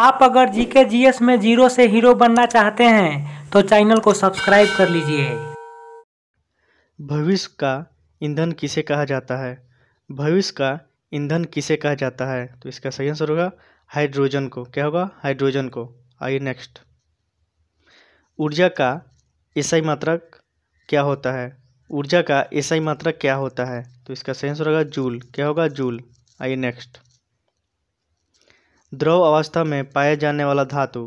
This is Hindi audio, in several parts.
आप अगर जीके जीएस में जीरो से हीरो बनना चाहते हैं तो चैनल को सब्सक्राइब कर लीजिए भविष्य का ईंधन किसे कहा जाता है भविष्य का ईंधन किसे कहा जाता है तो इसका सही आंसर होगा हाइड्रोजन को क्या होगा हाइड्रोजन को आइए नेक्स्ट ऊर्जा का एसआई मात्रक क्या होता है ऊर्जा का एसआई मात्रक क्या होता है तो इसका सही आंसर होगा जूल क्या होगा जूल आइए नेक्स्ट द्रव अवस्था में पाया जाने वाला धातु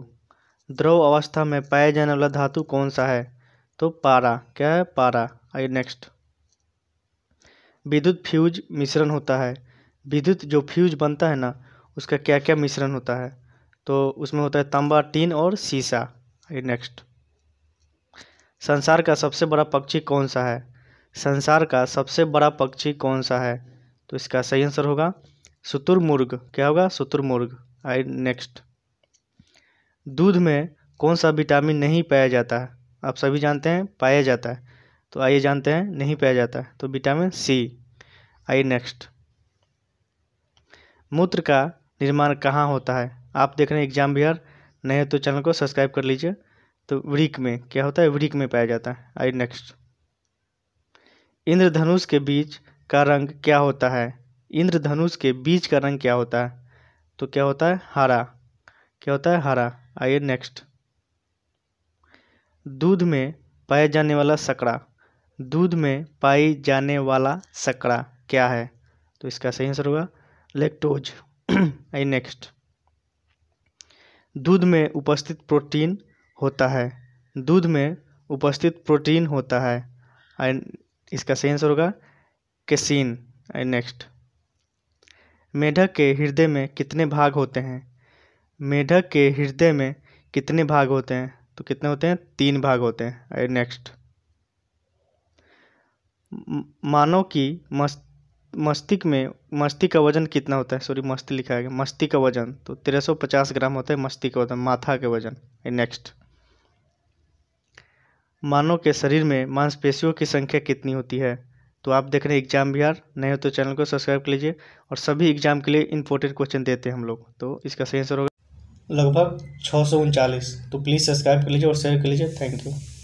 द्रव अवस्था में पाया जाने वाला धातु कौन सा है तो पारा क्या है पारा आइए नेक्स्ट विद्युत फ्यूज मिश्रण होता है विद्युत जो फ्यूज बनता है ना उसका क्या क्या मिश्रण होता है तो उसमें होता है तांबा टीन और सीसा आइए नेक्स्ट संसार का सबसे बड़ा पक्षी कौन सा है संसार का सबसे बड़ा पक्षी कौन सा है तो इसका सही आंसर होगा शुतुरमुर्ग क्या होगा शुतुरमुर्ग आई नेक्स्ट दूध में कौन सा विटामिन नहीं पाया जाता है आप सभी जानते हैं पाया जाता है तो आइए जानते हैं नहीं पाया जाता है तो विटामिन सी आई नेक्स्ट मूत्र का निर्माण कहाँ होता है आप देख रहे हैं एग्जाम बिहार नहीं है तो चैनल को सब्सक्राइब कर लीजिए तो वृक में क्या होता है वृक में पाया जाता है आई नेक्स्ट इंद्रधनुष के बीज का रंग क्या होता है इंद्रधनुष के बीज का रंग क्या होता है तो क्या होता है हरा क्या होता है हरा आइए नेक्स्ट दूध में पाया जाने वाला सकड़ा दूध में पाई जाने वाला सकड़ा क्या है तो इसका सही आंसर होगा लेक्टोज आई नेक्स्ट दूध में उपस्थित प्रोटीन होता है दूध में उपस्थित प्रोटीन होता है आई इसका सही आंसर होगा केसिन आई नेक्स्ट मेढक के हृदय में कितने भाग होते हैं मेढक के हृदय में कितने भाग होते हैं तो कितने होते हैं तीन भाग होते हैं नेक्स्ट मानव की मस्त मस्तिष्क में मस्ती का वजन कितना होता है सॉरी मस्ती लिखा है मस्ती का वजन तो तेरह सौ पचास ग्राम होता है मस्ती का वजन माथा के वजन नेक्स्ट मानव के शरीर में मांसपेशियों की संख्या कितनी होती है तो आप देख रहे हैं एग्जाम बिहार नहीं हो तो चैनल को सब्सक्राइब कर लीजिए और सभी एग्जाम के लिए इंपॉर्टेंट क्वेश्चन देते हैं हम लोग तो इसका सही आंसर होगा लगभग छः सौ उनचालीस तो प्लीज़ सब्सक्राइब कर लीजिए और शेयर कर लीजिए थैंक यू